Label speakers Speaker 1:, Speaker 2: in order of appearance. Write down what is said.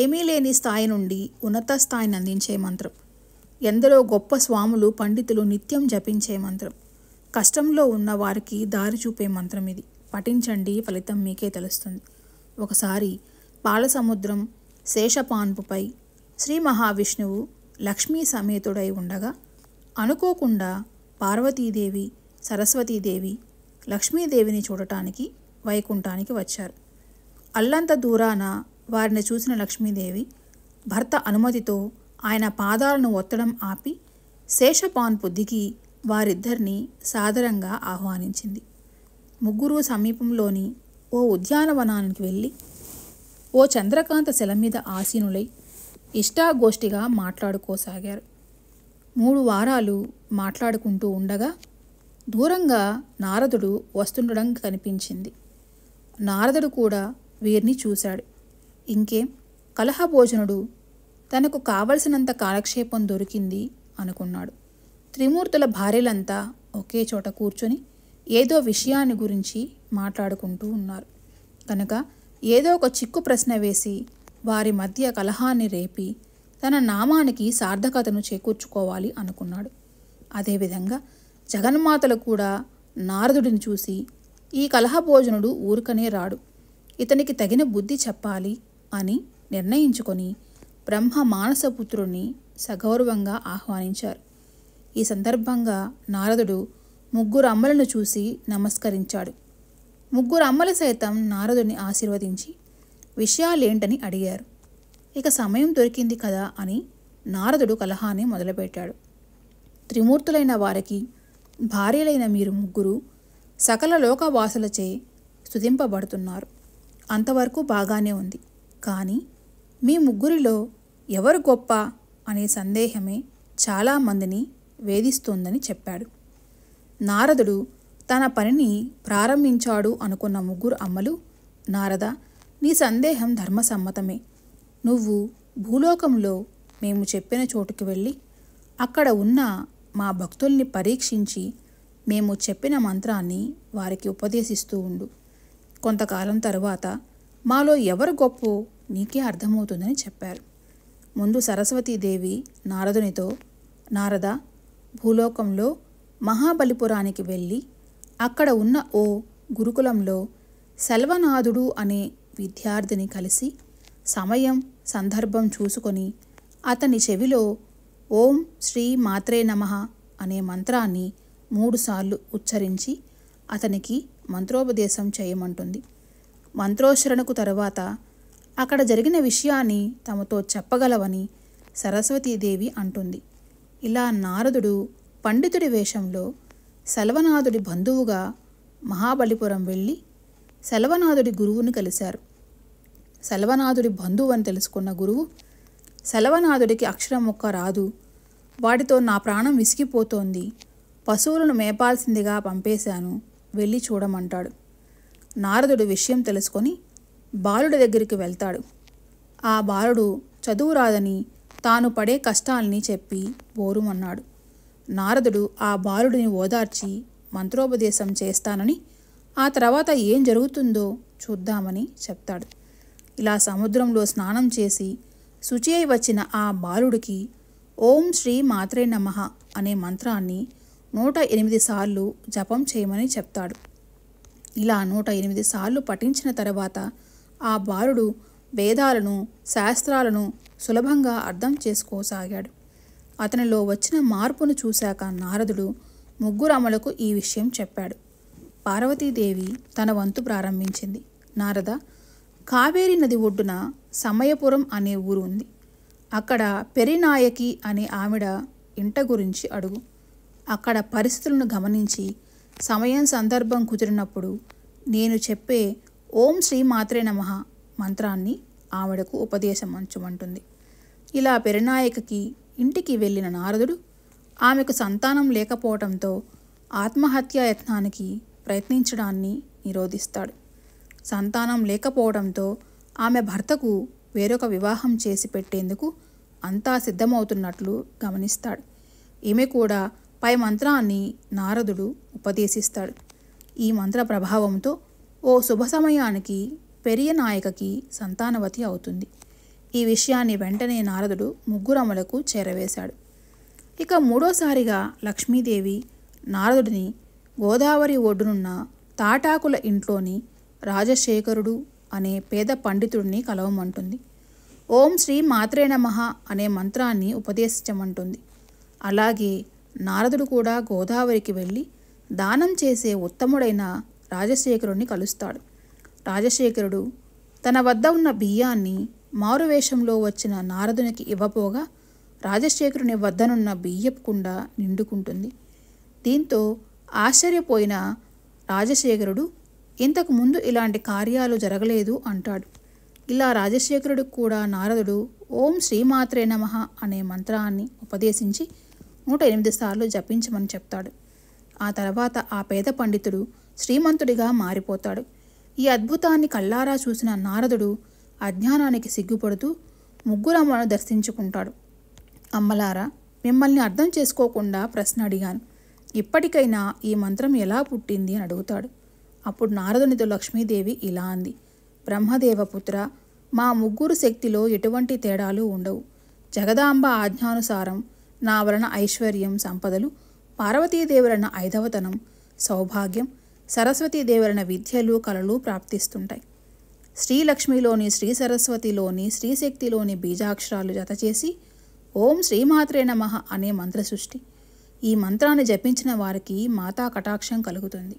Speaker 1: ఏమీ లేని స్థాయి నుండి ఉన్నత స్థాయిని అందించే మంత్రం ఎందరో గొప్ప స్వాములు పండితులు నిత్యం జపించే మంత్రం కష్టంలో ఉన్న వారికి దారి చూపే మంత్రం ఇది పఠించండి ఫలితం మీకే తెలుస్తుంది ఒకసారి పాలసముద్రం శేషపాన్పుపై శ్రీ మహావిష్ణువు లక్ష్మీ సమేతుడై ఉండగా అనుకోకుండా పార్వతీదేవి సరస్వతీదేవి లక్ష్మీదేవిని చూడటానికి వైకుంఠానికి వచ్చారు అల్లంత దూరాన వారిని చూసిన లక్ష్మీదేవి భర్త అనుమతితో ఆయన పాదాలను ఒత్తడం ఆపి శేషపాన్ బుద్ధికి వారిద్దరినీ సాదరంగా ఆహ్వానించింది ముగ్గురు సమీపంలోని ఓ ఉద్యానవనానికి వెళ్ళి ఓ చంద్రకాంత శిల మీద ఆసీనులై ఇష్టాగోష్ఠిగా మాట్లాడుకోసాగారు మూడు వారాలు మాట్లాడుకుంటూ ఉండగా దూరంగా నారదుడు వస్తుండడం కనిపించింది నారదుడు కూడా వీరిని చూశాడు ఇంకేం కలహభోజనుడు తనకు కావలసినంత కాలక్షేపం దొరికింది అనుకున్నాడు త్రిమూర్తుల భార్యలంతా ఒకే చోట కూర్చొని ఏదో విషయాన్ని గురించి మాట్లాడుకుంటూ ఉన్నారు కనుక ఏదో ఒక చిక్కు ప్రశ్న వేసి వారి మధ్య కలహాన్ని రేపి తన నామానికి సార్థకతను చేకూర్చుకోవాలి అనుకున్నాడు అదేవిధంగా జగన్మాతలు కూడా నారదుడిని చూసి ఈ కలహభోజనుడు ఊరుకనే రాడు ఇతనికి తగిన బుద్ధి చెప్పాలి అని నిర్ణయించుకొని బ్రహ్మ మానసపుత్రుణ్ణి సగౌరవంగా ఆహ్వానించారు ఈ సందర్భంగా నారదుడు ముగ్గురు అమ్మలను చూసి నమస్కరించాడు ముగ్గురు అమ్మలు సైతం నారదుని ఆశీర్వదించి విషయాలేంటని అడిగారు ఇక సమయం దొరికింది కదా అని నారదుడు కలహాన్ని మొదలుపెట్టాడు త్రిమూర్తులైన వారికి భార్యలైన మీరు ముగ్గురు సకల లోకవాసులచే స్థుతింపబడుతున్నారు అంతవరకు బాగానే ఉంది కానీ మీ ముగ్గురిలో ఎవరు గొప్ప అనే సందేహమే చాలామందిని వేధిస్తోందని చెప్పాడు నారదుడు తన పనిని ప్రారంభించాడు అనుకున్న ముగ్గురు అమ్మలు నారద నీ సందేహం ధర్మసమ్మతమే నువ్వు భూలోకంలో మేము చెప్పిన చోటుకి వెళ్ళి అక్కడ ఉన్న మా భక్తుల్ని పరీక్షించి మేము చెప్పిన మంత్రాన్ని వారికి ఉపదేశిస్తూ ఉండు కొంతకాలం తరువాత మాలో ఎవరు గొప్ప నీకే అర్థమవుతుందని చెప్పారు ముందు సరస్వతీదేవి నారదునితో నారద భూలోకంలో మహాబలిపురానికి వెళ్ళి అక్కడ ఉన్న ఓ గురుకులంలో సెల్వనాథుడు అనే విద్యార్థిని కలిసి సమయం సందర్భం చూసుకొని అతని చెవిలో ఓం శ్రీ మాత్రే నమ అనే మంత్రాన్ని మూడుసార్లు ఉచ్చరించి అతనికి మంత్రోపదేశం చేయమంటుంది మంత్రోచ్చరణకు తరువాత అక్కడ జరిగిన విషయాన్ని తమతో చెప్పగలవని సరస్వతీదేవి అంటుంది ఇలా నారదుడు పండితుడి వేషంలో సెలవనాథుడి బంధువుగా మహాబలిపురం వెళ్ళి సెలవనాథుడి గురువుని కలిశారు సెలవనాథుడి బంధువు అని తెలుసుకున్న గురువు సెలవనాథుడికి అక్షరం ఒక్క రాదు వాటితో నా ప్రాణం విసిగిపోతోంది పశువులను మేపాల్సిందిగా పంపేశాను వెళ్ళి చూడమంటాడు నారదుడు విషయం తెలుసుకొని బాలుడి దగ్గరికి వెళ్తాడు ఆ బాలుడు చదువు రాదని తాను పడే కష్టాల్ని చెప్పి బోరుమన్నాడు నారదుడు ఆ బాలుడిని ఓదార్చి మంత్రోపదేశం చేస్తానని ఆ తర్వాత ఏం జరుగుతుందో చూద్దామని చెప్తాడు ఇలా సముద్రంలో స్నానం చేసి శుచి అయి వచ్చిన ఆ బాలుడికి ఓం శ్రీ మాత్రే నమ అనే మంత్రాన్ని నూట ఎనిమిది సార్లు జపం చేయమని చెప్తాడు ఇలా నూట ఎనిమిది సార్లు పఠించిన తర్వాత ఆ బాలుడు వేదాలను శాస్త్రాలను సులభంగా అర్థం చేసుకోసాగాడు అతనిలో వచ్చిన మార్పును చూశాక నారదుడు ముగ్గురమ్మలకు ఈ విషయం చెప్పాడు పార్వతీదేవి తన వంతు ప్రారంభించింది నారద కావేరీ నది ఒడ్డున సమయపురం అనే ఊరు ఉంది అక్కడ పెరినాయకి అనే ఆవిడ ఇంట గురించి అడుగు అక్కడ పరిస్థితులను గమనించి సమయం సందర్భం కుదిరినప్పుడు నేను చెప్పే ఓం శ్రీ మాత్రే నమ మంత్రాన్ని ఆవిడకు ఉపదేశం అంచుమంటుంది ఇలా పెరినాయకకి ఇంటికి వెళ్ళిన నారదుడు ఆమెకు సంతానం లేకపోవడంతో ఆత్మహత్యా యత్నానికి ప్రయత్నించడాన్ని నిరోధిస్తాడు సంతానం లేకపోవడంతో ఆమె భర్తకు వేరొక వివాహం చేసి పెట్టేందుకు అంతా సిద్ధమవుతున్నట్లు గమనిస్తాడు ఈమె కూడా పై మంత్రాన్ని నారదుడు ఉపదేశిస్తాడు ఈ మంత్ర ప్రభావంతో ఓ శుభ సమయానికి పెరియ నాయకకి సంతానవతి అవుతుంది ఈ విషయాన్ని వెంటనే నారదుడు ముగ్గురమ్మలకు చేరవేశాడు ఇక మూడోసారిగా లక్ష్మీదేవి నారదుడిని గోదావరి ఒడ్డునున్న తాటాకుల ఇంట్లోని రాజశేఖరుడు అనే పేద పండితుడిని కలవమంటుంది ఓం శ్రీ మాత్రే నమ అనే మంత్రాన్ని ఉపదేశించమంటుంది అలాగే నారదుడు కూడా గోదావరికి వెళ్ళి దానం చేసే ఉత్తముడైన రాజశేఖరుణ్ణి కలుస్తాడు రాజశేఖరుడు తన వద్ద ఉన్న బియ్యాన్ని మారువేషంలో వచ్చిన నారదునికి ఇవ్వపోగా రాజశేఖరుని వద్దనున్న బియ్యపు కుండ నిండుకుంటుంది దీంతో ఆశ్చర్యపోయిన రాజశేఖరుడు ఇంతకు ముందు ఇలాంటి కార్యాలు జరగలేదు అంటాడు ఇలా రాజశేఖరుడికి కూడా నారదుడు ఓం శ్రీమాత్రే నమ అనే మంత్రాన్ని ఉపదేశించి నూట ఎనిమిది సార్లు జపించమని చెప్తాడు ఆ తర్వాత ఆ పేద పండితుడు శ్రీమంతుడిగా మారిపోతాడు ఈ అద్భుతాన్ని కళ్ళారా చూసిన నారదుడు అజ్ఞానానికి సిగ్గుపడుతూ ముగ్గురమ్మను దర్శించుకుంటాడు అమ్మలారా మిమ్మల్ని అర్థం చేసుకోకుండా ప్రశ్న అడిగాను ఇప్పటికైనా ఈ మంత్రం ఎలా పుట్టింది అని అడుగుతాడు అప్పుడు నారదునితో లక్ష్మీదేవి ఇలా అంది బ్రహ్మదేవపుత్ర మా ముగ్గురు శక్తిలో ఎటువంటి తేడాలు ఉండవు జగదాంబ ఆజ్ఞానుసారం నా వలన ఐశ్వర్యం సంపదలు పార్వతీదేవులన ఐదవతనం సౌభాగ్యం సరస్వతీదేవులన విద్యలు కళలు ప్రాప్తిస్తుంటాయి శ్రీలక్ష్మిలోని శ్రీ సరస్వతిలోని శ్రీశక్తిలోని బీజాక్షరాలు జతచేసి ఓం శ్రీమాత్రే నమ అనే మంత్ర సృష్టి ఈ మంత్రాన్ని జపించిన వారికి మాతా కటాక్షం కలుగుతుంది